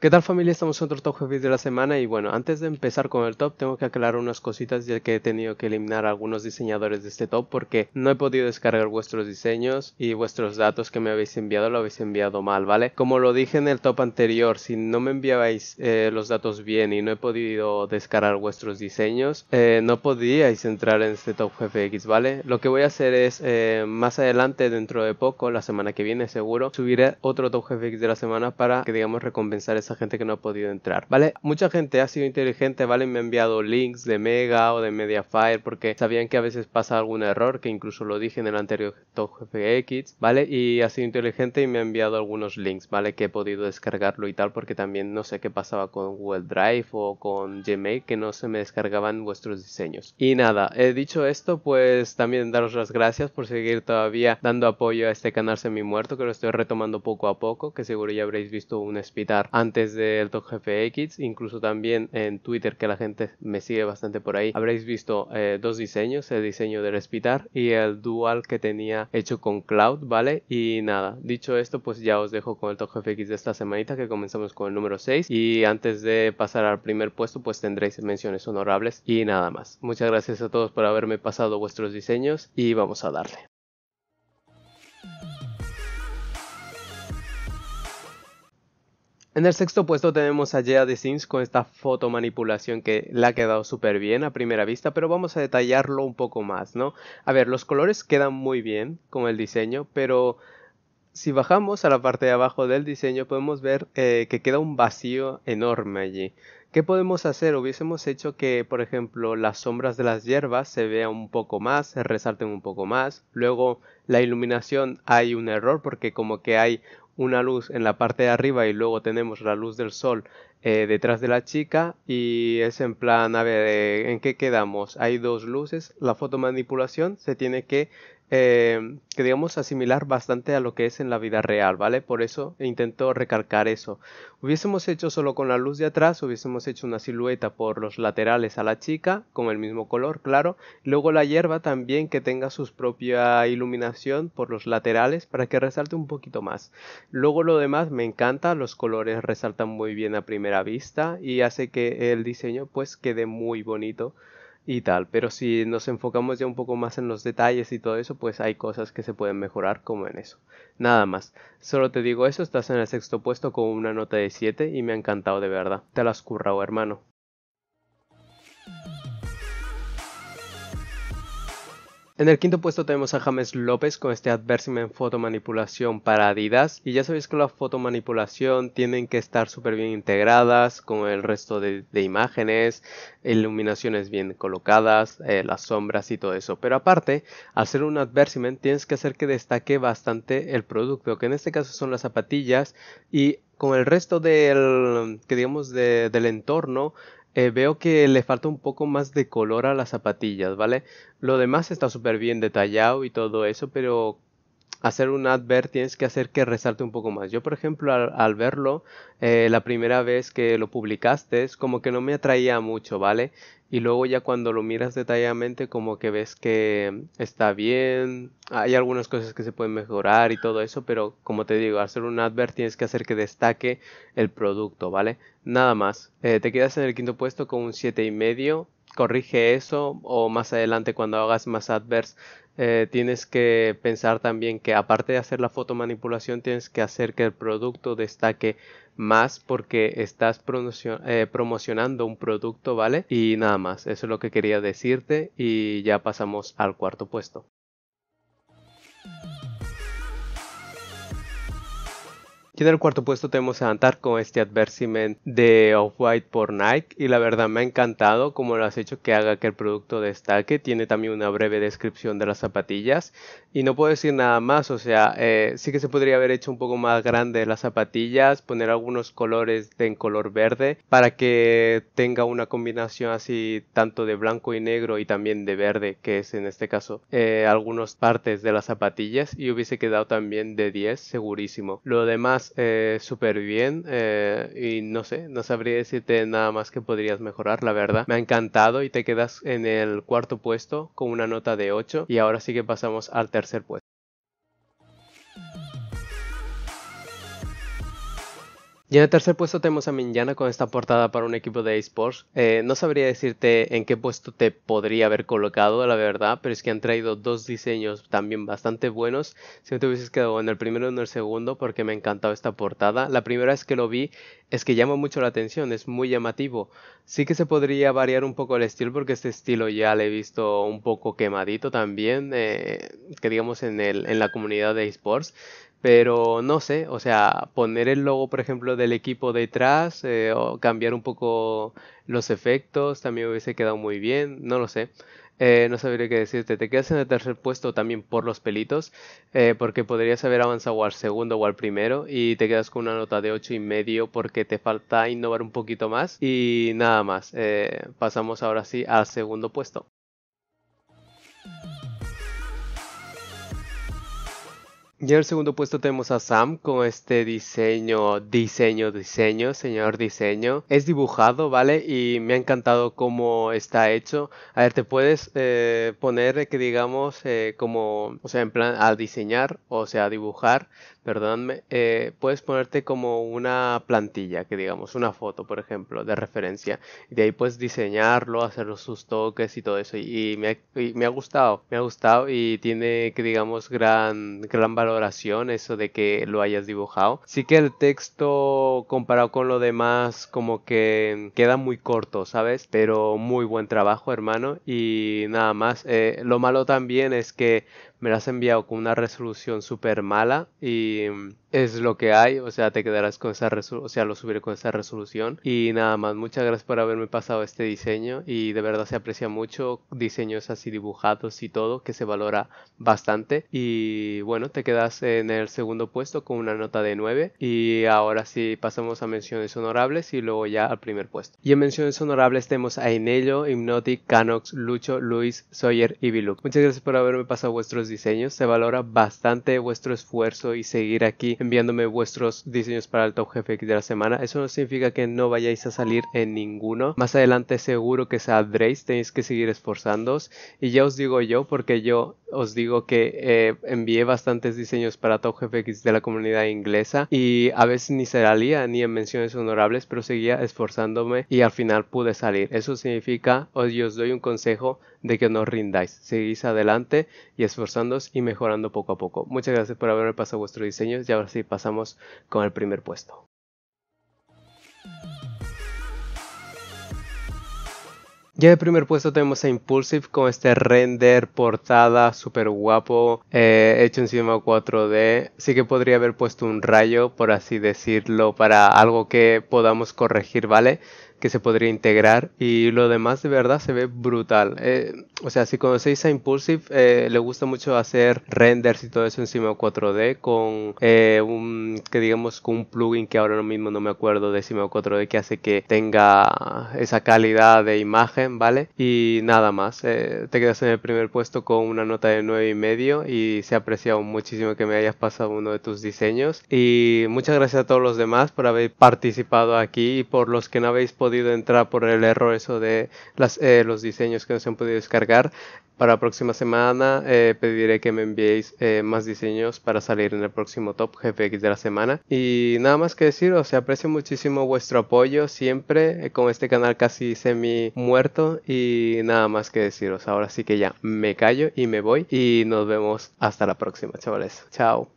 ¿Qué tal familia? Estamos en otro top GFx de la semana y bueno, antes de empezar con el top tengo que aclarar unas cositas ya que he tenido que eliminar algunos diseñadores de este top porque no he podido descargar vuestros diseños y vuestros datos que me habéis enviado lo habéis enviado mal, ¿vale? Como lo dije en el top anterior, si no me enviabais eh, los datos bien y no he podido descargar vuestros diseños, eh, no podíais entrar en este top GFX, ¿vale? Lo que voy a hacer es eh, más adelante, dentro de poco, la semana que viene seguro, subiré otro top GFX de la semana para que digamos recompensar ese gente que no ha podido entrar, ¿vale? Mucha gente ha sido inteligente, ¿vale? Me ha enviado links de Mega o de Mediafire porque sabían que a veces pasa algún error, que incluso lo dije en el anterior Top ¿vale? Y ha sido inteligente y me ha enviado algunos links, ¿vale? Que he podido descargarlo y tal porque también no sé qué pasaba con Google Drive o con Gmail que no se me descargaban vuestros diseños. Y nada, he eh, dicho esto, pues también daros las gracias por seguir todavía dando apoyo a este canal semi muerto que lo estoy retomando poco a poco, que seguro ya habréis visto un Spitar antes desde el Top Jefe incluso también en Twitter, que la gente me sigue bastante por ahí, habréis visto eh, dos diseños, el diseño de respitar y el dual que tenía hecho con Cloud, ¿vale? Y nada, dicho esto, pues ya os dejo con el Top de esta semanita, que comenzamos con el número 6, y antes de pasar al primer puesto, pues tendréis menciones honorables y nada más. Muchas gracias a todos por haberme pasado vuestros diseños y vamos a darle. En el sexto puesto tenemos a Gea de Sims con esta fotomanipulación que le ha quedado súper bien a primera vista, pero vamos a detallarlo un poco más, ¿no? A ver, los colores quedan muy bien con el diseño, pero si bajamos a la parte de abajo del diseño podemos ver eh, que queda un vacío enorme allí. ¿Qué podemos hacer? Hubiésemos hecho que, por ejemplo, las sombras de las hierbas se vean un poco más, se resalten un poco más. Luego, la iluminación hay un error porque como que hay una luz en la parte de arriba y luego tenemos la luz del sol eh, detrás de la chica y es en plan, a ver, eh, ¿en qué quedamos? Hay dos luces, la fotomanipulación se tiene que Em, que digamos asimilar bastante a lo que es en la vida real, ¿vale? Por eso intento recalcar eso. Hubiésemos hecho solo con la luz de atrás, hubiésemos hecho una silueta por los laterales a la chica, con el mismo color, claro. Luego la hierba también que tenga su propia iluminación por los laterales para que resalte un poquito más. Luego lo demás me encanta, los colores resaltan muy bien a primera vista y hace que el diseño pues quede muy bonito y tal. Pero si nos enfocamos ya un poco más en los detalles y todo eso, pues hay cosas que se pueden mejorar como en eso. Nada más. Solo te digo eso, estás en el sexto puesto con una nota de 7 y me ha encantado de verdad. Te lo has currado, hermano. En el quinto puesto tenemos a James López con este advertisement fotomanipulación para Adidas. Y ya sabéis que la fotomanipulación tienen que estar súper bien integradas con el resto de, imágenes, iluminaciones bien colocadas, eh, las sombras y todo eso. Pero aparte, al ser un advertisement tienes que hacer que destaque bastante el producto, que en este caso son las zapatillas y con el resto del, que digamos, del entorno, eh, veo que le falta un poco más de color a las zapatillas, ¿vale? Lo demás está súper bien detallado y todo eso, pero hacer un advert tienes que hacer que resalte un poco más. Yo, por ejemplo, al, verlo, eh, la primera vez que lo publicaste, es como que no me atraía mucho, ¿vale? Y luego ya cuando lo miras detalladamente, como que ves que está bien, hay algunas cosas que se pueden mejorar y todo eso, pero como te digo, hacer un advert tienes que hacer que destaque el producto, ¿vale? Nada más. Eh, te quedas en el quinto puesto con un 7,5 corrige eso o más adelante cuando hagas más adverts eh, tienes que pensar también que aparte de hacer la fotomanipulación, tienes que hacer que el producto destaque más porque estás eh, promocionando un producto, ¿vale? Y nada más, eso es lo que quería decirte y ya pasamos al cuarto puesto. Aquí en el cuarto puesto tenemos a Antar con este advertisement de Off-White por Nike y la verdad me ha encantado como lo has hecho que haga que el producto destaque. Tiene también una breve descripción de las zapatillas y no puedo decir nada más, o sea, eh, sí que se podría haber hecho un poco más grande las zapatillas, poner algunos colores en color verde para que tenga una combinación así tanto de blanco y negro y también de verde, que es en este caso eh, algunas partes de las zapatillas y hubiese quedado también de 10 segurísimo. Lo demás súper eh, bien eh, y no sé, no sabría decirte nada más que podrías mejorar, la verdad. Me ha encantado y te quedas en el cuarto puesto con una nota de 8 y ahora sí que pasamos al tercer puesto. Y en el tercer puesto tenemos a Minyana con esta portada para un equipo de esports. Eh, no sabría decirte en qué puesto te podría haber colocado, la verdad, pero es que han traído dos diseños también bastante buenos. Si no te hubieses quedado en el primero o en el segundo, porque me ha encantado esta portada. La primera vez que lo vi es que llama mucho la atención, es muy llamativo. Sí que se podría variar un poco el estilo, porque este estilo ya le he visto un poco quemadito también, eh, que digamos en, el, en la comunidad de esports pero no sé, o sea, poner el logo, por ejemplo, del equipo detrás eh, o cambiar un poco los efectos también hubiese quedado muy bien, no lo sé. Eh, no sabría qué decirte. Te quedas en el tercer puesto también por los pelitos, eh, porque podrías haber avanzado al segundo o al primero y te quedas con una nota de ocho y medio porque te falta innovar un poquito más y nada más. pasamos ahora sí al segundo puesto. Y en el segundo puesto tenemos a Sam con este diseño, diseño, diseño, señor diseño. Es dibujado, ¿vale? Y me ha encantado cómo está hecho. A ver, te puedes eh, poner que digamos eh, como, o sea, en plan a diseñar, o sea, a dibujar perdóname, eh, puedes ponerte como una plantilla, que digamos, una foto, por ejemplo, de referencia. Y de ahí puedes diseñarlo, hacer sus toques y todo eso. Y, me, me, ha gustado, me ha gustado y tiene, que digamos, gran, gran valoración eso de que lo hayas dibujado. Sí que el texto comparado con lo demás como que queda muy corto, ¿sabes? Pero muy buen trabajo, hermano. Y nada más. Eh, lo malo también es que me las has enviado con una resolución súper mala y mm, es lo que hay, o sea, te quedarás con esa resolución, o sea, lo subiré con esa resolución. Y nada más, muchas gracias por haberme pasado este diseño y de verdad se aprecia mucho diseños así dibujados y todo, que se valora bastante. Y bueno, te quedas en el segundo puesto con una nota de 9 y ahora sí pasamos a menciones honorables y luego ya al primer puesto. Y en menciones honorables tenemos a Inello, Hypnotic, Canox, Lucho, Luis, Sawyer y Biluk. Muchas gracias por haberme pasado vuestros diseños, se valora bastante vuestro esfuerzo y seguir aquí enviándome vuestros diseños para el Top de la semana. Eso no significa que no vayáis a salir en ninguno. Más adelante seguro que saldréis, tenéis que seguir esforzándoos. Y ya os digo yo, porque yo os digo que eh, envié bastantes diseños para Top GFX de la comunidad inglesa y a veces ni se salía ni en menciones honorables, pero seguía esforzándome y al final pude salir. Eso significa, os doy un consejo de que no rindáis, seguís adelante y esforzándoos y mejorando poco a poco. Muchas gracias por haberme pasado vuestros diseños, ahora pasamos con el primer puesto. Ya el primer puesto tenemos a Impulsive con este render portada super guapo eh, hecho encima 4D. Sí que podría haber puesto un rayo, por así decirlo, para algo que podamos corregir, ¿vale? que se podría integrar y lo demás de verdad se ve brutal. Eh, o sea, si conocéis a Impulsive, eh, le gusta mucho hacer renders y todo eso En encima 4D con eh, un, que digamos, con un plugin que ahora mismo no me acuerdo de Simeo 4D que hace que tenga esa calidad de imagen, ¿vale? Y nada más, te quedas en el primer puesto con una nota de 9,5... y medio y se ha apreciado muchísimo que me hayas pasado uno de tus diseños y muchas gracias a todos los demás por haber participado aquí y por los que no habéis podido entrar por el error eso de eh, los diseños que no se han podido descargar. Para la próxima semana eh, pediré que me enviéis eh, más diseños para salir en el próximo top jefe de la semana. Y nada más que decir, o aprecio muchísimo vuestro apoyo siempre con este canal casi semi muerto y nada más que deciros. Ahora sí que ya me callo y me voy y nos vemos hasta la próxima, chavales. Chao.